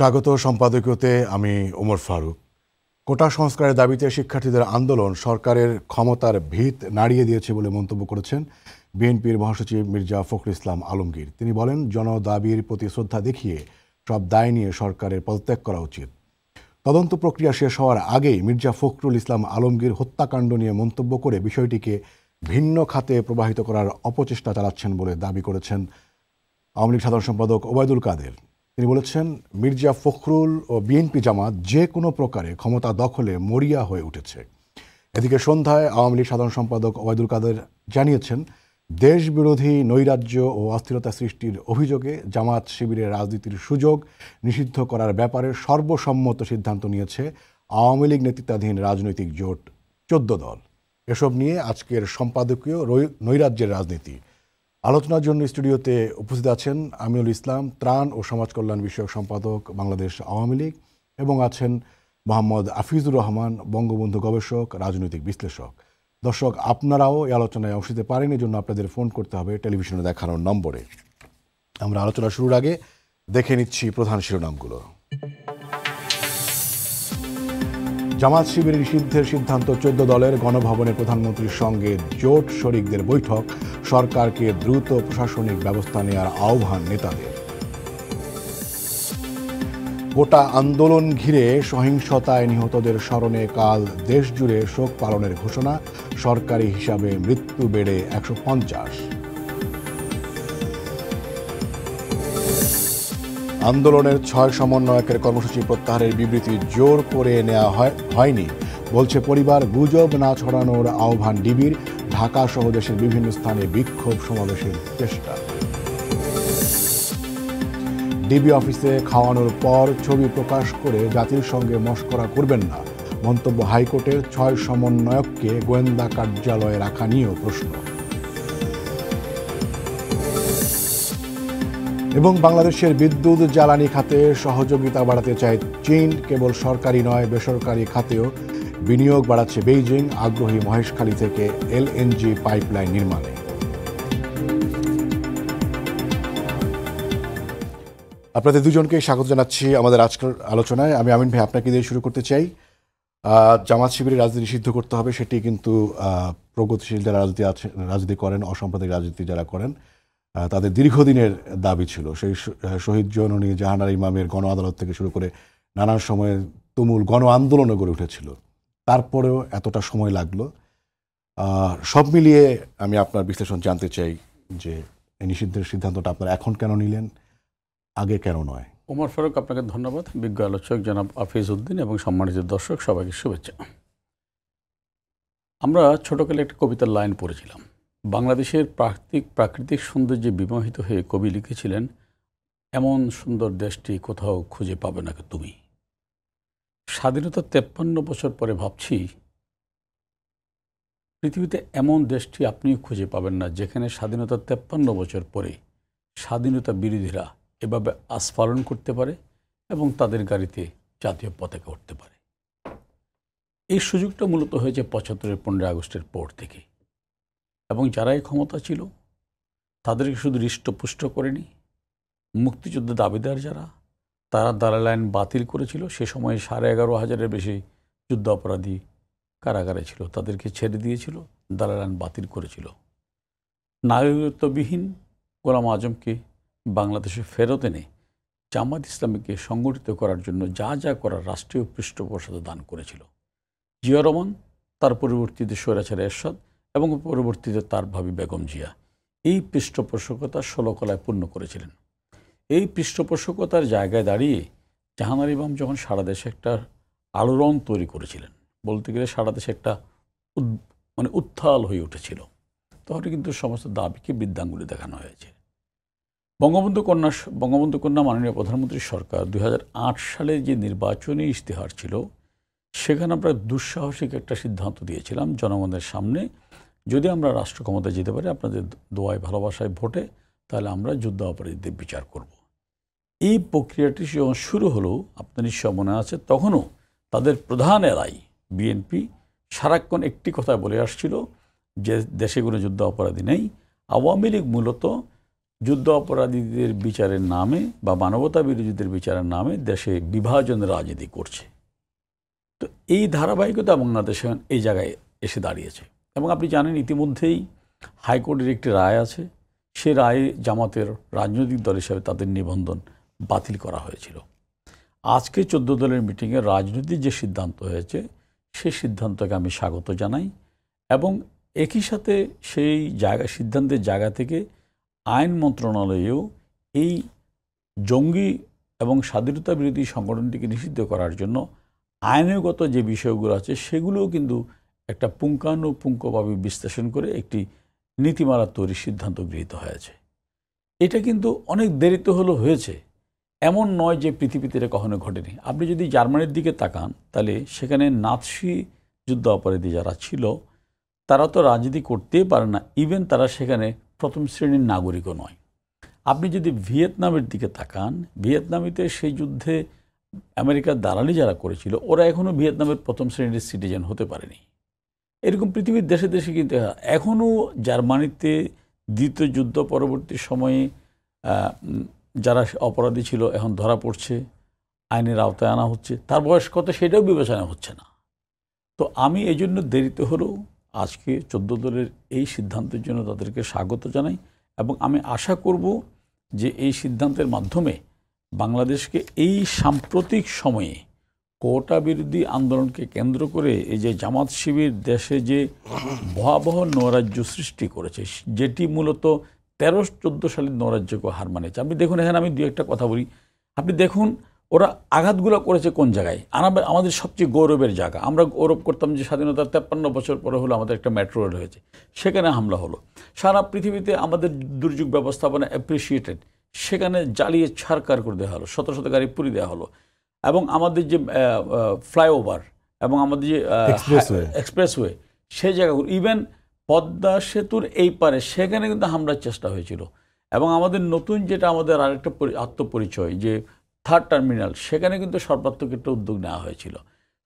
স্বাগত সম্পাদকীয়তে আমি ওমর ফারুক কোটা সংস্কারের দাবিতে শিক্ষার্থীদের আন্দোলন সরকারের ক্ষমতার ভিত নাড়িয়ে দিয়েছে বলে মন্তব্য করেছেন বিএনপির মহাসচিব মির্জা ফখরুল ইসলাম আলমগীর তিনি বলেন জনদাবির প্রতি শ্রদ্ধা দেখিয়ে সব দায় নিয়ে সরকারের পদত্যাগ করা উচিত তদন্ত প্রক্রিয়া শেষ হওয়ার আগেই মির্জা ফখরুল ইসলাম আলমগীর হত্যাকাণ্ড নিয়ে মন্তব্য করে বিষয়টিকে ভিন্ন খাতে প্রবাহিত করার অপচেষ্টা চালাচ্ছেন বলে দাবি করেছেন আওয়ামী লীগ সাধারণ সম্পাদক ওবায়দুল কাদের তিনি বলেছেন মির্জা ফখরুল ও বিএনপি জামাত যে কোনো প্রকারে ক্ষমতা দখলে মরিয়া হয়ে উঠেছে এদিকে সন্ধ্যায় আওয়ামী লীগ সাধারণ সম্পাদক ওবায়দুল কাদের জানিয়েছেন দেশ বিরোধী নৈরাজ্য ও অস্থিরতা সৃষ্টির অভিযোগে জামাত শিবিরের রাজনীতির সুযোগ নিষিদ্ধ করার ব্যাপারে সর্বসম্মত সিদ্ধান্ত নিয়েছে আওয়ামী লীগ নেতৃত্বাধীন রাজনৈতিক জোট চোদ্দ দল এসব নিয়ে আজকের সম্পাদকীয় নৈরাজ্যের রাজনীতি আলোচনার জন্য স্টুডিওতে উপস্থিত আছেন আমিনুল ইসলাম ত্রাণ ও সমাজ কল্যাণ বিষয়ক সম্পাদক বাংলাদেশ আওয়ামী লীগ এবং আছেন মোহাম্মদ আফিজুর রহমান বঙ্গবন্ধু গবেষক রাজনৈতিক বিশ্লেষক দর্শক আপনারাও এই আলোচনায় অংশ নিতে পারেন জন্য আপনাদের ফোন করতে হবে টেলিভিশনে দেখানোর নম্বরে আমরা আলোচনা শুরুর আগে দেখে নিচ্ছি প্রধান শিরোনামগুলো জামাত শিবির নিষিদ্ধের সিদ্ধান্ত চোদ্দ দলের গণভবনে প্রধানমন্ত্রীর সঙ্গে জোট শরিকদের বৈঠক সরকারকে দ্রুত প্রশাসনিক ব্যবস্থা নেওয়ার আহ্বান নেতাদের গোটা আন্দোলন ঘিরে সহিংসতায় নিহতদের স্মরণে কাল দেশজুড়ে শোক পালনের ঘোষণা সরকারি হিসাবে মৃত্যু বেড়ে একশো পঞ্চাশ আন্দোলনের ছয় সমন্বয়কের কর্মসূচি প্রত্যাহারের বিবৃতি জোর করে নেওয়া হয় হয়নি বলছে পরিবার গুজব না ছড়ানোর আহ্বান ডিবির ঢাকা সহ দেশের বিভিন্ন স্থানে বিক্ষোভ সমাবেশের চেষ্টা ডিবি অফিসে খাওয়ানোর পর ছবি প্রকাশ করে জাতির সঙ্গে মস্করা করবেন না মন্তব্য হাইকোর্টের ছয় সমন্বয়ককে গোয়েন্দা কার্যালয়ে রাখা নিয়েও প্রশ্ন এবং বাংলাদেশের বিদ্যুৎ জ্বালানি খাতে সহযোগিতা বাড়াতে চায় চীন কেবল সরকারি নয় বেসরকারি খাতেও বিনিয়োগ বাড়াচ্ছে বেইজিং আগ্রহী মহেশখালী থেকে এলএনজি পাইপলাইন নির্মাণে আপনাদের দুজনকে স্বাগত জানাচ্ছি আমাদের আজকের আলোচনায় আমি আমিন ভাই আপনাকে দিয়ে শুরু করতে চাই জামাত শিবিরের রাজনীতি সিদ্ধ করতে হবে সেটি কিন্তু প্রগতিশীল যারা রাজনীতি আছে রাজনীতি করেন অসাম্প্রদায়িক রাজনীতি যারা করেন তাদের দীর্ঘদিনের দাবি ছিল সেই শহীদ জননী জাহানার ইমামের গণ আদালত থেকে শুরু করে নানান সময়ে তুমুল গণ আন্দোলনও গড়ে উঠেছিল তারপরেও এতটা সময় লাগলো সব মিলিয়ে আমি আপনার বিশ্লেষণ জানতে চাই যে নিষিদ্ধের সিদ্ধান্তটা আপনারা এখন কেন নিলেন আগে কেন নয় উমর ফারুক আপনাকে ধন্যবাদ বিজ্ঞ আলোচক জনাব আফিজ উদ্দিন এবং সম্মানিত দর্শক সবাইকে শুভেচ্ছা আমরা ছোটোকালে একটা কবিতার লাইন পড়েছিলাম বাংলাদেশের প্রাকৃতিক প্রাকৃতিক সৌন্দর্যে বিমোহিত হয়ে কবি লিখেছিলেন এমন সুন্দর দেশটি কোথাও খুঁজে পাবে না তুমি স্বাধীনতা তেপ্পান্ন বছর পরে ভাবছি পৃথিবীতে এমন দেশটি আপনিও খুঁজে পাবেন না যেখানে স্বাধীনতা তেপ্পান্ন বছর পরে স্বাধীনতা বিরোধীরা এভাবে আস্ফালন করতে পারে এবং তাদের গাড়িতে জাতীয় পতাকা উঠতে পারে এই সুযোগটা মূলত হয়েছে পঁচাত্তরের পনেরোই আগস্টের পর থেকে এবং যারাই ক্ষমতা ছিল তাদেরকে শুধু হৃষ্টপুষ্ট করেনি মুক্তিযুদ্ধ দাবিদার যারা তারা দালাল আইন বাতিল করেছিল সে সময়ে সাড়ে এগারো হাজারের বেশি যুদ্ধ অপরাধী কারাগারে ছিল তাদেরকে ছেড়ে দিয়েছিল দালাল আইন বাতিল করেছিল নাগরিকত্ববিহীন গোলাম আজমকে বাংলাদেশে ফেরত এনে জামাত ইসলামীকে সংগঠিত করার জন্য যা যা করার রাষ্ট্রীয় পৃষ্ঠপোষকতা দান করেছিল জিয়া রহমান তার পরবর্তীতে স্বৈরাচার এরশাদ এবং পরবর্তীতে তার ভাবি বেগম জিয়া এই পৃষ্ঠপোষকতা ষোলকলায় পূর্ণ করেছিলেন এই পৃষ্ঠপোষকতার জায়গায় দাঁড়িয়ে জাহানার ইমাম যখন সারা দেশে একটা আলোড়ন তৈরি করেছিলেন বলতে গেলে সারা দেশে একটা মানে উত্থাল হয়ে উঠেছিল তখন কিন্তু সমস্ত দাবিকে বৃদ্ধাঙ্গুলি দেখানো হয়েছে বঙ্গবন্ধু কন্যা বঙ্গবন্ধু কন্যা মাননীয় প্রধানমন্ত্রী সরকার দুই সালে যে নির্বাচনী ইশতেহার ছিল সেখানে আমরা দুঃসাহসিক একটা সিদ্ধান্ত দিয়েছিলাম জনগণের সামনে যদি আমরা রাষ্ট্র ক্ষমতায় যেতে পারি আপনাদের দোয়ায় ভালোবাসায় ভোটে তাহলে আমরা যুদ্ধ অপরাধীদের বিচার করব। এই প্রক্রিয়াটি যখন শুরু হলো আপনার নিশ্চয় মনে আছে তখনও তাদের প্রধান এরাই বিএনপি সারাক্ষণ একটি কথায় বলে আসছিল যে দেশে কোনো যুদ্ধ অপরাধী নেই আওয়ামী লীগ মূলত যুদ্ধ অপরাধীদের বিচারের নামে বা মানবতা বিরোধীদের বিচারের নামে দেশে বিভাজন রাজনীতি করছে তো এই ধারাবাহিকতা বাংলাদেশে এই জায়গায় এসে দাঁড়িয়েছে এবং আপনি জানেন ইতিমধ্যেই হাইকোর্টের একটি রায় আছে সে রায়ে জামাতের রাজনৈতিক দল হিসাবে তাদের নিবন্ধন বাতিল করা হয়েছিল আজকে চোদ্দ দলের মিটিংয়ে রাজনৈতিক যে সিদ্ধান্ত হয়েছে সে সিদ্ধান্তকে আমি স্বাগত জানাই এবং একই সাথে সেই জায়গা সিদ্ধান্তের জায়গা থেকে আইন মন্ত্রণালয়েও এই জঙ্গি এবং স্বাধীনতা বিরোধী সংগঠনটিকে নিষিদ্ধ করার জন্য আইনগত যে বিষয়গুলো আছে সেগুলোও কিন্তু একটা পুঙ্খানুপুঙ্খভাবে বিশ্লেষণ করে একটি নীতিমালা তৈরির সিদ্ধান্ত গৃহীত হয়েছে এটা কিন্তু অনেক দেরিতে হলো হয়েছে এমন নয় যে পৃথিবীতে এটা কখনো ঘটেনি আপনি যদি জার্মানির দিকে তাকান তাহলে সেখানে নাৎসি যুদ্ধ অপরাধী যারা ছিল তারা তো রাজনীতি করতেই পারে না ইভেন তারা সেখানে প্রথম শ্রেণীর নাগরিকও নয় আপনি যদি ভিয়েতনামের দিকে তাকান ভিয়েতনামিতে সেই যুদ্ধে আমেরিকার দালালি যারা করেছিল ওরা এখনও ভিয়েতনামের প্রথম শ্রেণীর সিটিজেন হতে পারেনি এরকম পৃথিবীর দেশে দেশে কিন্তু এখনও জার্মানিতে দ্বিতীয় যুদ্ধ পরবর্তী সময়ে যারা অপরাধী ছিল এখন ধরা পড়ছে আইনের আওতায় আনা হচ্ছে তার বয়স কত সেটাও বিবেচনা হচ্ছে না তো আমি এই জন্য দেরিতে হলেও আজকে চোদ্দ দলের এই সিদ্ধান্তের জন্য তাদেরকে স্বাগত জানাই এবং আমি আশা করব যে এই সিদ্ধান্তের মাধ্যমে বাংলাদেশকে এই সাম্প্রতিক সময়ে কোটা বিরোধী আন্দোলনকে কেন্দ্র করে এই যে জামাত শিবির দেশে যে ভয়াবহ নৈরাজ্য সৃষ্টি করেছে যেটি মূলত তেরো চোদ্দো সালের নৈরাজ্যকে হার মানেছে আপনি দেখুন এখানে আমি দু একটা কথা বলি আপনি দেখুন ওরা আঘাতগুলো করেছে কোন জায়গায় আমাদের সবচেয়ে গৌরবের জায়গা আমরা গৌরব করতাম যে স্বাধীনতার তেপ্পান্ন বছর পরে হলো আমাদের একটা মেট্রো রেল হয়েছে সেখানে হামলা হলো সারা পৃথিবীতে আমাদের দুর্যোগ ব্যবস্থাপনা অ্যাপ্রিসিয়েটেড সেখানে জ্বালিয়ে ছাড়কার করে দেওয়া হলো শত শত গাড়ি পুরী দেওয়া হলো এবং আমাদের যে ফ্লাইওভার এবং আমাদের যে হ্যাঁ, এক্সপ্রেসওয়ে সেই জায়গাগুলো ইভেন পদ্মা সেতুর এই পারে সেখানে কিন্তু হামলার চেষ্টা হয়েছিল এবং আমাদের নতুন যেটা আমাদের আরেকটা আত্মপরিচয় যে থার্ড টার্মিনাল সেখানে কিন্তু সর্বাত্মক একটা উদ্যোগ নেওয়া হয়েছিল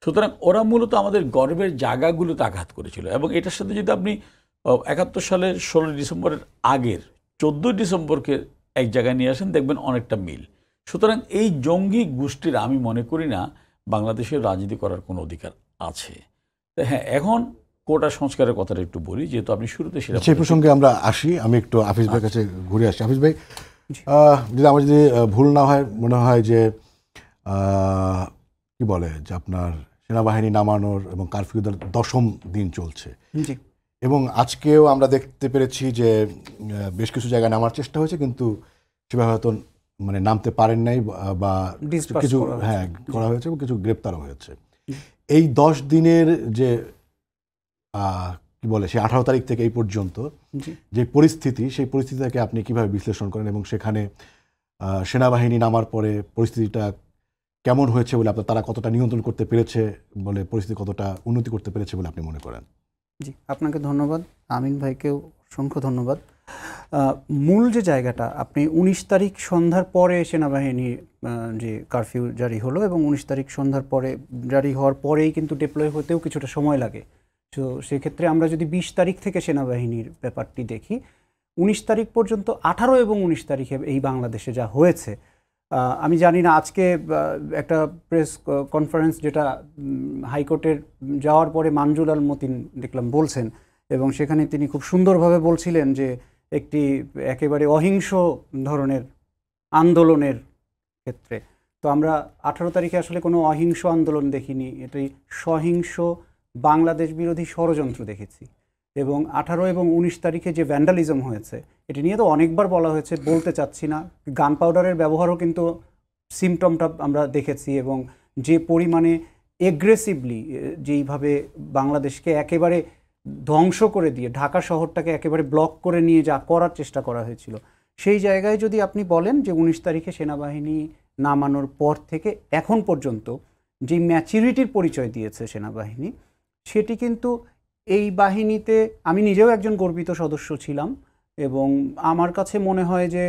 সুতরাং ওরা মূলত আমাদের গর্বের জায়গাগুলোতে আঘাত করেছিল এবং এটার সাথে যদি আপনি একাত্তর সালের ষোলো ডিসেম্বরের আগের চোদ্দোই ডিসেম্বরকে এক জায়গায় নিয়ে আসেন দেখবেন অনেকটা মিল সুতরাং এই জঙ্গি গোষ্ঠীর আমি মনে করি না বাংলাদেশের রাজনীতি করার কোনো অধিকার আছে হ্যাঁ এখন কোটা সংস্কারের কথাটা একটু বলি যেহেতু আপনি শুরুতে সেটা সেই প্রসঙ্গে আমরা আসি আমি একটু আফিস ভাইয়ের কাছে ঘুরে আসি আফিস ভাই যদি আমার যদি ভুল না হয় মনে হয় যে কি বলে যে আপনার সেনাবাহিনী নামানোর এবং কারফিউ দশম দিন চলছে এবং আজকেও আমরা দেখতে পেরেছি যে বেশ কিছু জায়গায় নামার চেষ্টা হয়েছে কিন্তু সেভাবে হয়তো মানে নামতে পারেন নাই বা কিছু হ্যাঁ করা হয়েছে এবং কিছু গ্রেপ্তারও হয়েছে এই দশ দিনের যে কি বলে সেই আঠারো তারিখ থেকে এই পর্যন্ত যে পরিস্থিতি সেই পরিস্থিতিটাকে আপনি কিভাবে বিশ্লেষণ করেন এবং সেখানে সেনাবাহিনী নামার পরে পরিস্থিতিটা কেমন হয়েছে বলে আপনার তারা কতটা নিয়ন্ত্রণ করতে পেরেছে বলে পরিস্থিতি কতটা উন্নতি করতে পেরেছে বলে আপনি মনে করেন জি আপনাকে ধন্যবাদ আমিন ভাইকেও অসংখ্য ধন্যবাদ মূল যে জায়গাটা আপনি ১৯ তারিখ সন্ধ্যার পরে সেনাবাহিনী যে কারফিউ জারি হলো এবং ১৯ তারিখ সন্ধ্যার পরে জারি হওয়ার পরেই কিন্তু ডিপ্লয় হতেও কিছুটা সময় লাগে তো সেক্ষেত্রে আমরা যদি ২০ তারিখ থেকে সেনাবাহিনীর ব্যাপারটি দেখি ১৯ তারিখ পর্যন্ত ১৮ এবং ১৯ তারিখে এই বাংলাদেশে যা হয়েছে আমি জানি না আজকে একটা প্রেস কনফারেন্স যেটা হাইকোর্টের যাওয়ার পরে মানজুলাল মতিন দেখলাম বলছেন এবং সেখানে তিনি খুব সুন্দরভাবে বলছিলেন যে একটি একেবারে অহিংস ধরনের আন্দোলনের ক্ষেত্রে তো আমরা আঠারো তারিখে আসলে কোনো অহিংস আন্দোলন দেখিনি এটি সহিংস বাংলাদেশ বিরোধী ষড়যন্ত্র দেখেছি এবং আঠারো এবং উনিশ তারিখে যে ভ্যান্ডালিজম হয়েছে এটি নিয়ে তো অনেকবার বলা হয়েছে বলতে চাচ্ছি না গান পাউডারের ব্যবহারও কিন্তু সিমটমটা আমরা দেখেছি এবং যে পরিমাণে এগ্রেসিভলি যেইভাবে বাংলাদেশকে একেবারে ধ্বংস করে দিয়ে ঢাকা শহরটাকে একেবারে ব্লক করে নিয়ে যা করার চেষ্টা করা হয়েছিল সেই জায়গায় যদি আপনি বলেন যে উনিশ তারিখে সেনাবাহিনী নামানোর পর থেকে এখন পর্যন্ত যে ম্যাচুরিটির পরিচয় দিয়েছে সেনাবাহিনী সেটি কিন্তু এই বাহিনীতে আমি নিজেও একজন গর্বিত সদস্য ছিলাম এবং আমার কাছে মনে হয় যে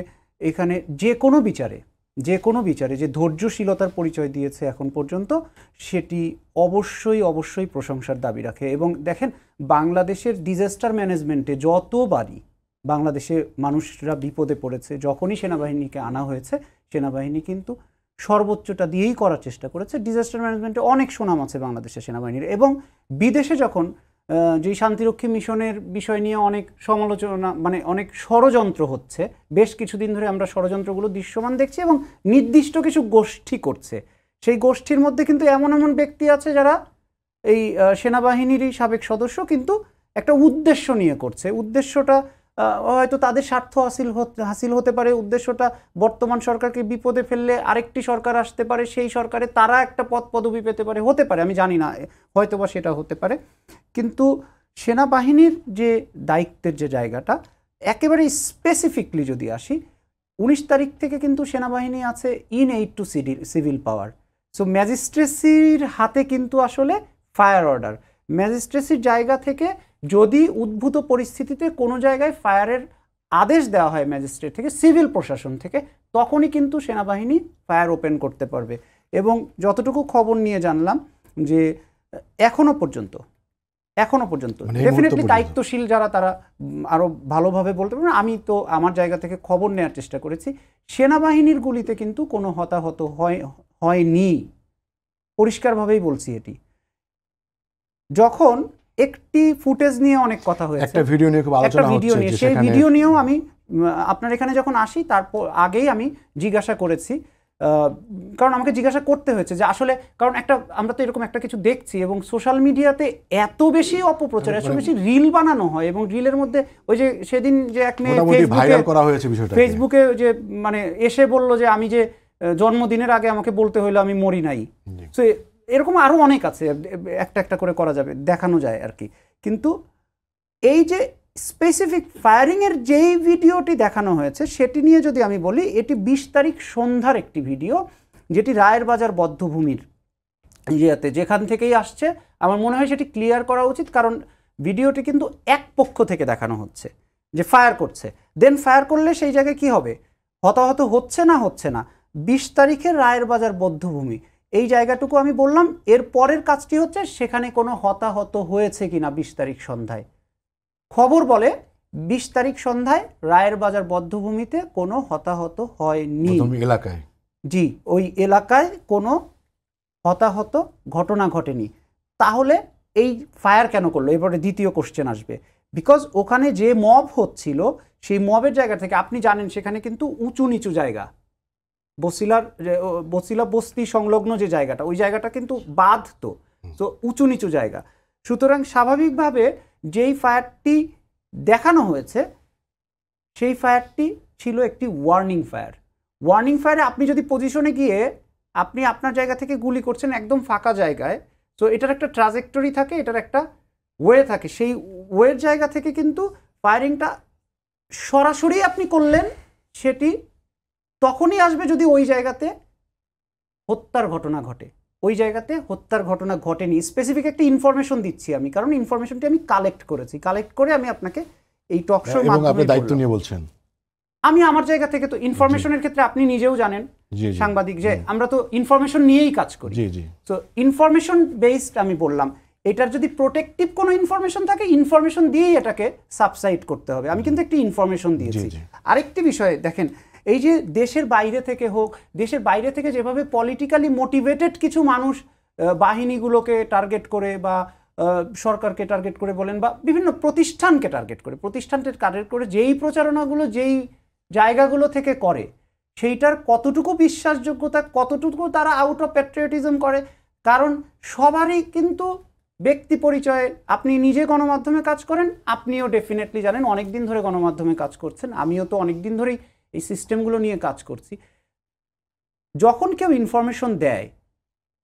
এখানে যে কোনো বিচারে যে কোনো বিচারে যে ধৈর্যশীলতার পরিচয় দিয়েছে এখন পর্যন্ত সেটি অবশ্যই অবশ্যই প্রশংসার দাবি রাখে এবং দেখেন বাংলাদেশের ডিজাস্টার ম্যানেজমেন্টে যতবারই বাংলাদেশে মানুষরা বিপদে পড়েছে যখনই সেনাবাহিনীকে আনা হয়েছে সেনাবাহিনী কিন্তু সর্বোচ্চটা দিয়েই করার চেষ্টা করেছে ডিজাস্টার ম্যানেজমেন্টে অনেক সুনাম আছে বাংলাদেশের সেনাবাহিনীর এবং বিদেশে যখন যে শান্তিরক্ষী মিশনের বিষয় নিয়ে অনেক সমালোচনা মানে অনেক ষড়যন্ত্র হচ্ছে বেশ কিছুদিন ধরে আমরা ষড়যন্ত্রগুলো দৃশ্যমান দেখছি এবং নির্দিষ্ট কিছু গোষ্ঠী করছে সেই গোষ্ঠীর মধ্যে কিন্তু এমন এমন ব্যক্তি আছে যারা এই সেনাবাহিনীরই সাবেক সদস্য কিন্তু একটা উদ্দেশ্য নিয়ে করছে উদ্দেশ্যটা হয়তো তাদের স্বার্থ হাসিল হাসিল হতে পারে উদ্দেশ্যটা বর্তমান সরকারকে বিপদে ফেললে আরেকটি সরকার আসতে পারে সেই সরকারে তারা একটা পদ পদবি পেতে পারে হতে পারে আমি জানি না হয়তো বা সেটা হতে পারে কিন্তু সেনাবাহিনীর যে দায়িত্বের যে জায়গাটা একেবারে স্পেসিফিকলি যদি আসি উনিশ তারিখ থেকে কিন্তু সেনাবাহিনী আছে in aid to civil power so ম্যাজিস্ট্রেসির হাতে কিন্তু আসলে ফায়ার অর্ডার ম্যাজিস্ট্রেসির জায়গা থেকে যদি উদ্ভূত পরিস্থিতিতে কোনো জায়গায় ফায়ারের আদেশ দেওয়া হয় ম্যাজিস্ট্রেট থেকে সিভিল প্রশাসন থেকে তখনই কিন্তু সেনাবাহিনী ফায়ার ওপেন করতে পারবে এবং যতটুকু খবর নিয়ে জানলাম যে এখনো পর্যন্ত এখনো পর্যন্ত ডেফিনেটলি মানে দায়িত্বশীল যারা তারা আরও ভালোভাবে বলতে পারবে আমি তো আমার জায়গা থেকে খবর নেওয়ার চেষ্টা করেছি সেনাবাহিনীর গুলিতে কিন্তু কোনো হতাহত হয় হয়নি পরিষ্কারভাবেই বলছি এটি যখন একটি ফুটেজ নিয়ে অনেক কথা হয়েছে একটা ভিডিও নিয়ে খুব আলোচনা ভিডিও নিয়ে সেই ভিডিও নিয়েও আমি আপনার এখানে যখন আসি তারপর আগেই আমি জিজ্ঞাসা করেছি কারণ আমাকে জিজ্ঞাসা করতে হয়েছে যে আসলে কারণ একটা আমরা তো এরকম একটা কিছু দেখছি এবং সোশ্যাল মিডিয়াতে এত বেশি অপপ্রচার এত বেশি রিল বানানো হয় এবং রিলের মধ্যে ওই যে সেদিন যে এক মেয়ে ভাইরাল করা হয়েছে বিষয়টা ফেসবুকে যে মানে এসে বলল যে আমি যে জন্মদিনের আগে আমাকে বলতে হইলো আমি মরি নাই তো এরকম আরও অনেক আছে একটা একটা করে করা যাবে দেখানো যায় আর কি কিন্তু এই যে স্পেসিফিক ফায়ারিংয়ের যেই ভিডিওটি দেখানো হয়েছে সেটি নিয়ে যদি আমি বলি এটি ২০ তারিখ সন্ধ্যার একটি ভিডিও যেটি রায়ের বাজার বদ্ধভূমির ইয়েতে যেখান থেকেই আসছে আমার মনে হয় সেটি ক্লিয়ার করা উচিত কারণ ভিডিওটি কিন্তু এক পক্ষ থেকে দেখানো হচ্ছে যে ফায়ার করছে দেন ফায়ার করলে সেই জায়গায় কি হবে হতাহত হচ্ছে না হচ্ছে না বিশ তারিখে রায়ের বাজার বদ্ধভূমি এই জায়গাটুকু আমি বললাম এর পরের কাজটি হচ্ছে সেখানে কোনো হতাহত হয়েছে কিনা বিশ তারিখ সন্ধ্যায় খবর বলে বিশ তারিখ সন্ধ্যায় রায়ের বাজার বদ্ধভূমিতে কোনো হতাহত হয়নি এলাকায় জি ওই এলাকায় কোনো হতাহত ঘটনা ঘটেনি তাহলে এই ফায়ার কেন করলো এরপরে দ্বিতীয় কোশ্চেন আসবে বিকজ ওখানে যে মব হচ্ছিল সেই মবের জায়গা থেকে আপনি জানেন সেখানে কিন্তু উঁচু নিচু জায়গা বসিলার বসিলা বস্তি সংলগ্ন যে জায়গাটা ওই জায়গাটা কিন্তু বাঁধ তো তো উঁচু নিচু জায়গা সুতরাং স্বাভাবিকভাবে যেই ফায়ারটি দেখানো হয়েছে সেই ফায়ারটি ছিল একটি ওয়ার্নিং ফায়ার ওয়ার্নিং ফায়ারে আপনি যদি পজিশনে গিয়ে আপনি আপনার জায়গা থেকে গুলি করছেন একদম ফাঁকা জায়গায় তো এটার একটা ট্রাজেক্টরি থাকে এটার একটা ওয়ে থাকে সেই ওয়ের জায়গা থেকে কিন্তু ফায়ারিংটা সরাসরি আপনি করলেন সেটি তখনই আসবে যদি ওই জায়গাতে হত্যার ঘটনা ঘটে ওই জায়গাতে হত্যার ঘটনা ঘটেনি স্পেসিফিক একটা ইনফরমেশন দিচ্ছি আমি কারণ ইনফরমেশনটি আমি কালেক্ট করেছি কালেক্ট করে আমি আপনাকে এই টক হ্যাঁ, দায়িত্ব নিয়ে বলছেন আমি আমার জায়গা থেকে তো ইনফরমেশনের ক্ষেত্রে আপনি নিজেও জানেন সাংবাদিক যে আমরা তো ইনফরমেশন নিয়েই কাজ করি তো ইনফরমেশন বেসড আমি বললাম এটার যদি প্রোটেকটিভ কোনো ইনফরমেশন থাকে ইনফরমেশন দিয়েই এটাকে সাবসাইড করতে হবে আমি কিন্তু একটি ইনফরমেশন দিয়েছি আরেকটি বিষয়ে দেখেন এই যে দেশের বাইরে থেকে হোক দেশের বাইরে থেকে যেভাবে পলিটিক্যালি মোটিভেটেড কিছু মানুষ বাহিনীগুলোকে টার্গেট করে বা সরকারকে টার্গেট করে বলেন বা বিভিন্ন প্রতিষ্ঠানকে টার্গেট করে প্রতিষ্ঠানকে টার্গেট করে যেই প্রচারণাগুলো যেই জায়গাগুলো থেকে করে সেইটার কতটুকু বিশ্বাসযোগ্যতা কতটুকু তারা আউট অফ প্যাট্রিয়টিজম করে কারণ সবারই কিন্তু ব্যক্তি পরিচয়ে আপনি নিজে গণমাধ্যমে কাজ করেন আপনিও ডেফিনেটলি জানেন অনেক দিন ধরে গণমাধ্যমে কাজ করছেন আমিও তো অনেক দিন ধরেই এই সিস্টেমগুলো নিয়ে কাজ করছি যখন কেউ ইনফরমেশন দেয়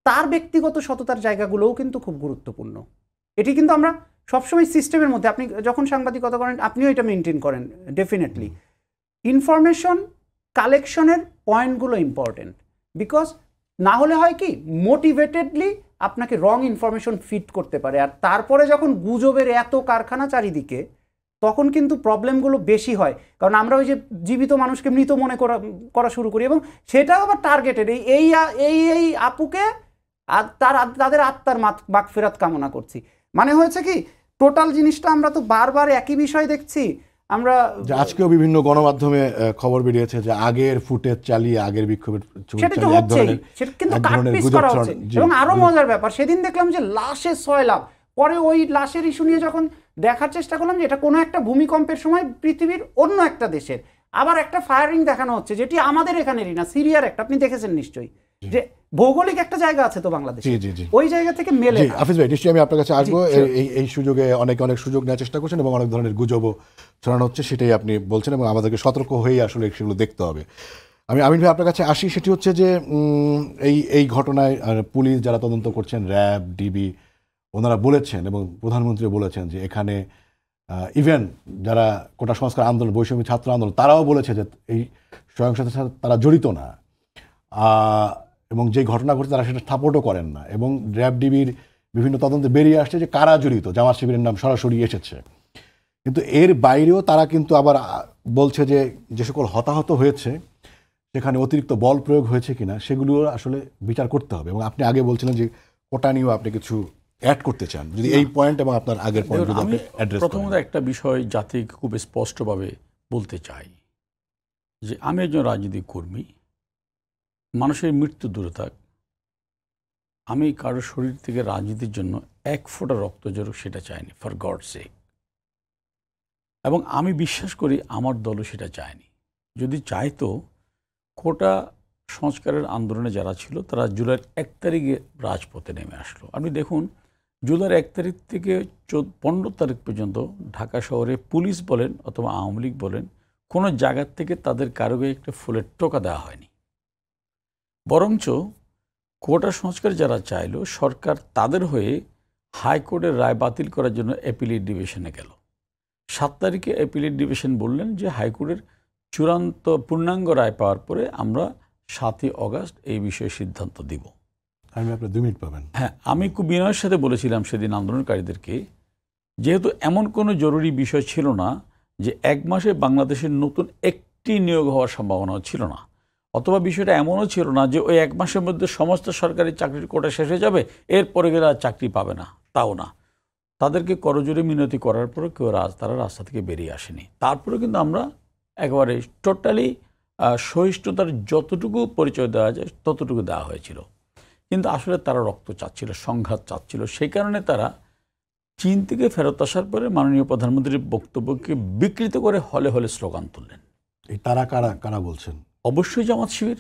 তার ব্যক্তিগত সততার জায়গাগুলোও কিন্তু খুব গুরুত্বপূর্ণ এটি কিন্তু আমরা সবসময় সিস্টেমের মধ্যে আপনি যখন সাংবাদিকতা করেন আপনিও এটা মেনটেন করেন ডেফিনেটলি ইনফরমেশন কালেকশনের পয়েন্টগুলো ইম্পর্টেন্ট বিকজ না হলে হয় কি মোটিভেটেডলি আপনাকে রং ইনফরমেশন ফিট করতে পারে আর তারপরে যখন গুজবের এত কারখানা চারিদিকে তখন কিন্তু প্রবলেমগুলো বেশি হয় কারণ আমরা ওই যে জীবিত মানুষকে মৃত মনে করা করা শুরু করি এবং সেটাও আবার টার্গেটেড এই এই এই এই আপুকে তার তাদের আত্মার মাক ফেরাত কামনা করছি মানে হয়েছে কি টোটাল জিনিসটা আমরা তো বারবার একই বিষয় দেখছি আমরা আজকেও বিভিন্ন গণমাধ্যমে খবর বেরিয়েছে যে আগের ফুটেজ চালিয়ে আগের বিক্ষোভের সেটা কিন্তু এবং আরো মজার ব্যাপার সেদিন দেখলাম যে লাশে ছয় লাভ পরে ওই লাশের ইস্যু নিয়ে যখন দেখার চেষ্টা করলাম যে এটা কোনো একটা ভূমিকম্পের সময় পৃথিবীর অন্য একটা দেশের আবার একটা ফায়ারিং দেখানো হচ্ছে যেটি আমাদের এখানেরই না সিরিয়ার একটা আপনি দেখেছেন নিশ্চয়ই যে ভৌগোলিক একটা জায়গা আছে তো বাংলাদেশে ওই জায়গা থেকে মেলে হাফিজ ভাই নিশ্চয়ই আমি আপনার কাছে আসবো এই সুযোগে অনেক অনেক সুযোগ নেওয়ার চেষ্টা করছেন এবং অনেক ধরনের গুজবও ছড়ানো হচ্ছে সেটাই আপনি বলছেন এবং আমাদেরকে সতর্ক হয়ে আসলে সেগুলো দেখতে হবে আমি আমিন ভাই আপনার কাছে আসি সেটি হচ্ছে যে এই এই ঘটনায় পুলিশ যারা তদন্ত করছেন র্যাব ডিবি ওনারা বলেছেন এবং প্রধানমন্ত্রী বলেছেন যে এখানে ইভেন যারা কোটা সংস্কার আন্দোলন বৈষম্য ছাত্র আন্দোলন তারাও বলেছে যে এই সহিংসতার সাথে তারা জড়িত না এবং যে ঘটনা ঘটছে তারা সেটা সাপোর্টও করেন না এবং র্যাব ডিবির বিভিন্ন তদন্তে বেরিয়ে আসছে যে কারা জড়িত জামাত শিবিরের নাম সরাসরি এসেছে কিন্তু এর বাইরেও তারা কিন্তু আবার বলছে যে যে সকল হতাহত হয়েছে সেখানে অতিরিক্ত বল প্রয়োগ হয়েছে কিনা সেগুলো আসলে বিচার করতে হবে এবং আপনি আগে বলছিলেন যে কোটা নিয়েও আপনি কিছু অ্যাড করতে চান যদি এই পয়েন্ট এবং আপনার আগের পয়েন্ট আমি প্রথমত একটা বিষয় জাতি খুব স্পষ্টভাবে বলতে চাই যে আমি একজন রাজনীতিক কর্মী মানুষের মৃত্যু দূরে থাক আমি কারো শরীর থেকে রাজনীতির জন্য এক ফোঁটা রক্ত জড়ুক সেটা চাইনি ফর গড সেক এবং আমি বিশ্বাস করি আমার দলও সেটা চায়নি যদি চাইতো কোটা সংস্কারের আন্দোলনে যারা ছিল তারা জুলাইয়ের এক তারিখে রাজপথে নেমে আসলো আপনি দেখুন জুলাই এক তারিখ থেকে চোদ্দ পনেরো তারিখ পর্যন্ত ঢাকা শহরে পুলিশ বলেন অথবা আওয়ামী লীগ বলেন কোনো জায়গার থেকে তাদের কারোকে একটা ফুলের টোকা দেওয়া হয়নি বরঞ্চ কোটা সংস্কার যারা চাইল সরকার তাদের হয়ে হাইকোর্টের রায় বাতিল করার জন্য অ্যাপিলেট ডিভিশনে গেল সাত তারিখে অ্যাপিলেট ডিভিশন বললেন যে হাইকোর্টের চূড়ান্ত পূর্ণাঙ্গ রায় পাওয়ার পরে আমরা সাতই অগাস্ট এই বিষয়ে সিদ্ধান্ত দিব আমি আপনার দু মিনিট পাবেন হ্যাঁ আমি খুব বিনয়ের সাথে বলেছিলাম সেদিন আন্দোলনকারীদেরকে যেহেতু এমন কোনো জরুরি বিষয় ছিল না যে এক মাসে বাংলাদেশের নতুন একটি নিয়োগ হওয়ার সম্ভাবনাও ছিল না অথবা বিষয়টা এমনও ছিল না যে ওই এক মাসের মধ্যে সমস্ত সরকারি চাকরির কোটা শেষ হয়ে যাবে এরপরে গেলে আর চাকরি পাবে না তাও না তাদেরকে করজোরে মিনতি করার পরে কেউ রাজ তারা রাস্তা থেকে বেরিয়ে আসেনি তারপরে কিন্তু আমরা একেবারে টোটালি সহিষ্ণুতার যতটুকু পরিচয় দেওয়া যায় ততটুকু দেওয়া হয়েছিল কিন্তু আসলে তারা রক্ত চাচ্ছিল সংঘাত চাচ্ছিল সেই কারণে তারা চীন থেকে ফেরত আসার পরে মাননীয় প্রধানমন্ত্রীর বক্তব্যকে বিকৃত করে হলে হলে স্লোগান তুললেন এই তারা কারা কারা বলছেন অবশ্যই জামাত শিবির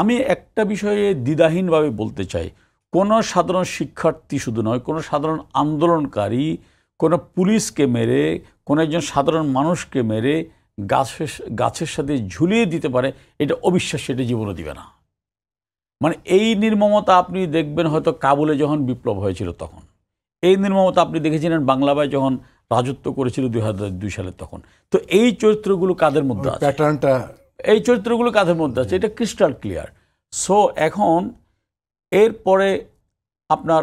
আমি একটা বিষয়ে দ্বিধাহীনভাবে বলতে চাই কোনো সাধারণ শিক্ষার্থী শুধু নয় কোনো সাধারণ আন্দোলনকারী কোনো পুলিশকে মেরে কোনো একজন সাধারণ মানুষকে মেরে গাছের গাছের সাথে ঝুলিয়ে দিতে পারে এটা অবিশ্বাস্য এটা জীবনও দিবে না মানে এই নির্মমতা আপনি দেখবেন হয়তো কাবুলে যখন বিপ্লব হয়েছিল তখন এই নির্মমতা আপনি দেখেছিলেন বাংলাবায় যখন রাজত্ব করেছিল দুই হাজার দুই সালে তখন তো এই চরিত্রগুলো কাদের মধ্যে আছে প্যাটার্নটা এই চরিত্রগুলো কাদের মধ্যে আছে এটা ক্রিস্টাল ক্লিয়ার সো এখন এরপরে আপনার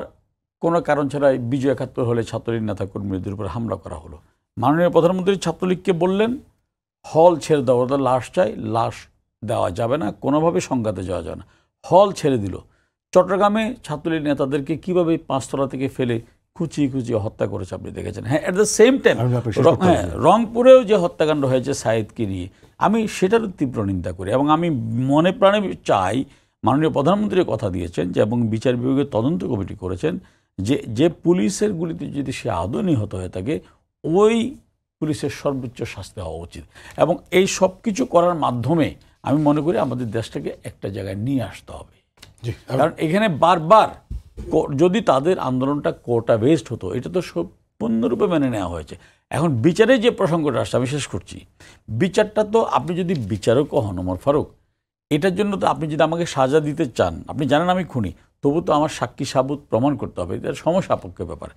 কোনো কারণ ছাড়াই বিজয় একাত্তর হলে ছাত্রলীগ নেতা কর্মীদের উপর হামলা করা হলো মাননীয় প্রধানমন্ত্রী ছাত্রলীগকে বললেন হল ছেড়ে দেওয়া লাশ চাই লাশ দেওয়া যাবে না কোনোভাবে সংঘাতে যাওয়া যাবে না হল ছেড়ে দিল চট্টগ্রামে ছাত্রলীগ নেতাদেরকে কিভাবে পাঁচতলা থেকে ফেলে কুচিয়ে কুচিয়ে হত্যা করেছে আপনি দেখেছেন হ্যাঁ অ্যাট দ্য সেম টাইম হ্যাঁ রংপুরেও যে হত্যাকাণ্ড হয়েছে সাইদকে নিয়ে আমি সেটারও তীব্র নিন্দা করি এবং আমি মনে প্রাণে চাই মাননীয় প্রধানমন্ত্রী কথা দিয়েছেন যে এবং বিচার বিভাগের তদন্ত কমিটি করেছেন যে যে পুলিশের গুলিতে যদি সে আদৌ নিহত হয়ে থাকে ওই পুলিশের সর্বোচ্চ শাস্তি হওয়া উচিত এবং এই সব কিছু করার মাধ্যমে আমি মনে করি আমাদের দেশটাকে একটা জায়গায় নিয়ে আসতে হবে কারণ এখানে বারবার যদি তাদের আন্দোলনটা কোটা বেসড হতো এটা তো সম্পূর্ণরূপে মেনে নেওয়া হয়েছে এখন বিচারে যে প্রসঙ্গটা আসছে আমি শেষ করছি বিচারটা তো আপনি যদি বিচারক হন ওমর ফারুক এটার জন্য তো আপনি যদি আমাকে সাজা দিতে চান আপনি জানেন আমি খুনি তবু তো আমার সাক্ষী সাবুত প্রমাণ করতে হবে এটা সমসাপক্ষের ব্যাপার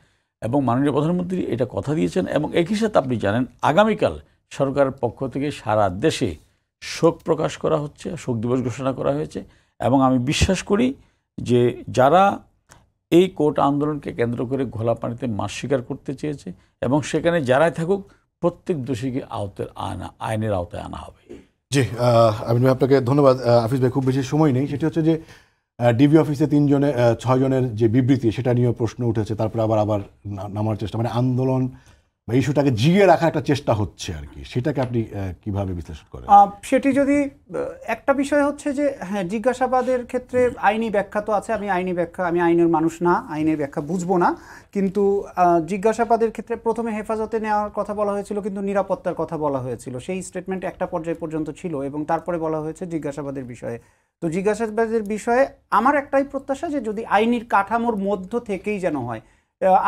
এবং মাননীয় প্রধানমন্ত্রী এটা কথা দিয়েছেন এবং একই সাথে আপনি জানেন আগামীকাল সরকারের পক্ষ থেকে সারা দেশে শোক প্রকাশ করা হচ্ছে শোক দিবস ঘোষণা করা হয়েছে এবং আমি বিশ্বাস করি যে যারা এই কোর্ট আন্দোলনকে কেন্দ্র করে ঘোলা পানিতে মাস শিকার করতে চেয়েছে এবং সেখানে যারাই থাকুক প্রত্যেক দোষীকে আওতের আনা আইনের আওতায় আনা হবে জি আমি আপনাকে ধন্যবাদ আফিস ভাই খুব বেশি সময় নেই সেটি হচ্ছে যে ডিবি অফিসে তিনজনে ছয়জনের যে বিবৃতি সেটা নিয়েও প্রশ্ন উঠেছে তারপরে আবার আবার নামার চেষ্টা মানে আন্দোলন বা ইস্যুটাকে জিগিয়ে রাখার একটা চেষ্টা হচ্ছে আর কি সেটাকে আপনি কিভাবে বিশ্লেষণ করেন সেটি যদি একটা বিষয় হচ্ছে যে হ্যাঁ জিজ্ঞাসাবাদের ক্ষেত্রে আইনি ব্যাখ্যা তো আছে আমি আইনি ব্যাখ্যা আমি আইনের মানুষ না আইনের ব্যাখ্যা বুঝবো না কিন্তু জিজ্ঞাসাবাদের ক্ষেত্রে প্রথমে হেফাজতে নেওয়ার কথা বলা হয়েছিল কিন্তু নিরাপত্তার কথা বলা হয়েছিল সেই স্টেটমেন্ট একটা পর্যায় পর্যন্ত ছিল এবং তারপরে বলা হয়েছে জিজ্ঞাসাবাদের বিষয়ে তো জিজ্ঞাসাবাদের বিষয়ে আমার একটাই প্রত্যাশা যে যদি আইনির কাঠামোর মধ্য থেকেই যেন হয়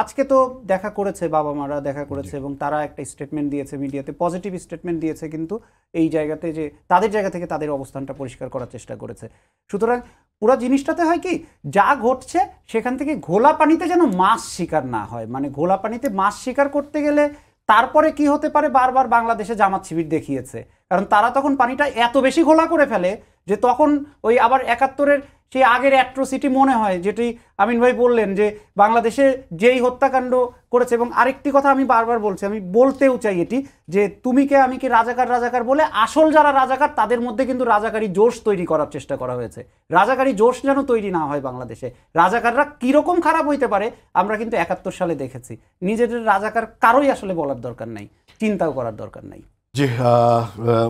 আজকে তো দেখা করেছে বাবা মারা দেখা করেছে এবং তারা একটা স্টেটমেন্ট দিয়েছে মিডিয়াতে পজিটিভ স্টেটমেন্ট দিয়েছে কিন্তু এই জায়গাতে যে তাদের জায়গা থেকে তাদের অবস্থানটা পরিষ্কার করার চেষ্টা করেছে সুতরাং পুরো জিনিসটাতে হয় কি যা ঘটছে সেখান থেকে ঘোলা পানিতে যেন মাছ শিকার না হয় মানে ঘোলা পানিতে মাছ শিকার করতে গেলে তারপরে কি হতে পারে বারবার বাংলাদেশে জামাত শিবির দেখিয়েছে কারণ তারা তখন পানিটা এত বেশি ঘোলা করে ফেলে যে তখন ওই আবার একাত্তরের সেই আগের অ্যাট্রোসিটি মনে হয় যেটি আমিন ভাই বললেন যে বাংলাদেশে যেই হত্যাকাণ্ড করেছে এবং আরেকটি কথা আমি বারবার বলছি আমি বলতেও চাই এটি যে তুমি কে আমি কি রাজাকার রাজাকার বলে আসল যারা রাজাকার তাদের মধ্যে কিন্তু রাজাকারি জোশ তৈরি করার চেষ্টা করা হয়েছে রাজাকারি জোশ যেন তৈরি না হয় বাংলাদেশে রাজাকাররা কীরকম খারাপ হইতে পারে আমরা কিন্তু একাত্তর সালে দেখেছি নিজেদের রাজাকার কারোই আসলে বলার দরকার নাই চিন্তাও করার দরকার নাই জি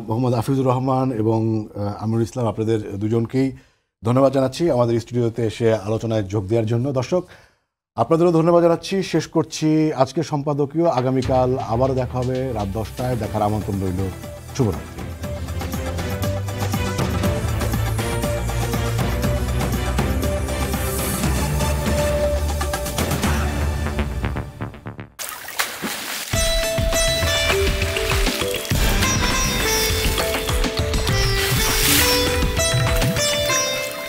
মোহাম্মদ আফিজুর রহমান এবং আমিরুল ইসলাম আপনাদের দুজনকেই ধন্যবাদ জানাচ্ছি আমাদের স্টুডিওতে এসে আলোচনায় যোগ দেওয়ার জন্য দর্শক আপনাদেরও ধন্যবাদ জানাচ্ছি শেষ করছি আজকের সম্পাদকীয় আগামীকাল আবারও দেখা হবে রাত দশটায় দেখার আমন্ত্রণ রইল শুভরাত্রি